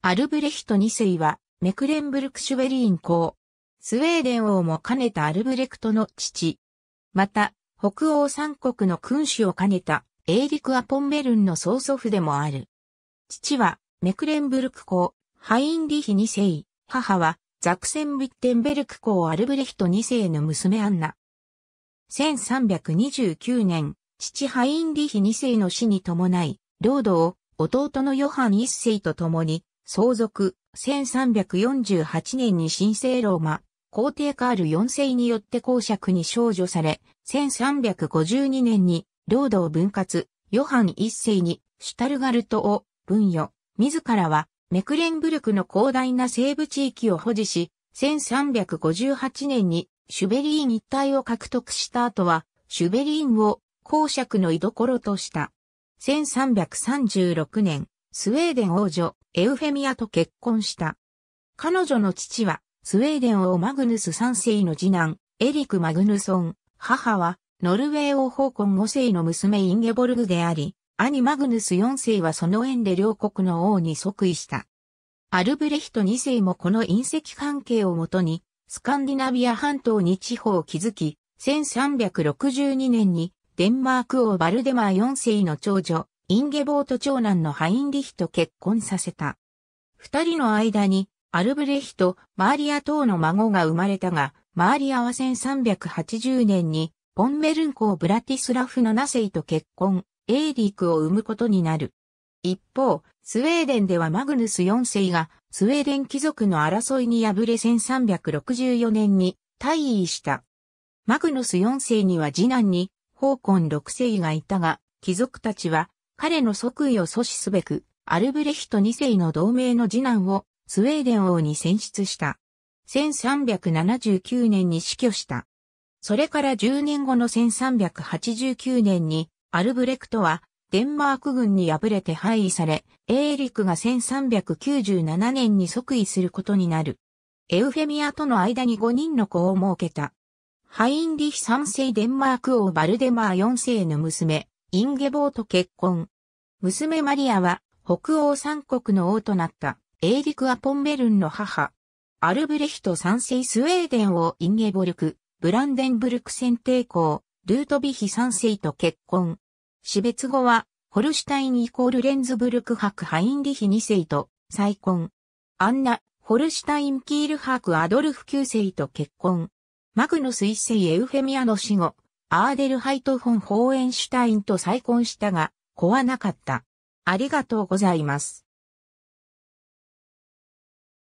アルブレヒト2世は、メクレンブルクシュベリーン公。スウェーデン王も兼ねたアルブレクトの父。また、北欧三国の君主を兼ねた、エーリク・アポンベルンの曽祖父でもある。父は、メクレンブルク公、ハインリヒ2世。母は、ザクセン・ビッテンベルク公アルブレヒト2世の娘アンナ。1329年、父ハインリヒ2世の死に伴い、領土を弟のヨハン1世と共に相続、1348年に神聖ローマ、皇帝カール4世によって公爵に少女され、1352年に領土を分割、ヨハン1世にシュタルガルトを分与、自らはメクレンブルクの広大な西部地域を保持し、1358年にシュベリーン一帯を獲得した後は、シュベリーンを公爵の居所とした。1336年、スウェーデン王女、エウフェミアと結婚した。彼女の父は、スウェーデン王マグヌス3世の次男、エリク・マグヌソン、母は、ノルウェー王ホーコン5世の娘インゲボルグであり、兄マグヌス4世はその縁で両国の王に即位した。アルブレヒト2世もこの隕石関係をもとに、スカンディナビア半島に地方を築き、1362年にデンマーク王バルデマー4世の長女、インゲボート長男のハインリヒと結婚させた。二人の間に、アルブレヒとマーリア等の孫が生まれたが、マーリアは1380年に、ポンメルン公ブラティスラフのナセイと結婚、エーリークを生むことになる。一方、スウェーデンではマグヌス4世が、スウェーデン貴族の争いに敗れ1364年に退位した。マグヌス4世には次男に、ホーコン6世がいたが、貴族たちは彼の即位を阻止すべく、アルブレヒト2世の同盟の次男をスウェーデン王に選出した。1379年に死去した。それから10年後の1389年に、アルブレクトは、デンマーク軍に敗れて敗位され、エーリクが1397年に即位することになる。エウフェミアとの間に5人の子を設けた。ハインリヒ3世デンマーク王バルデマー4世の娘、インゲボーと結婚。娘マリアは北欧三国の王となったエーリク・アポンベルンの母。アルブレヒト三世スウェーデンをインゲボルク、ブランデンブルク選定校、ルートビヒ三世と結婚。死別後は、ホルシュタインイコールレンズブルク伯ハインリヒ二世と再婚。アンナ、ホルシュタインキール伯アドルフ九世と結婚。マグノス一世エウフェミアの死後、アーデルハイトフォン・ホーエンシュタインと再婚したが、子はなかった。ありがとうございます。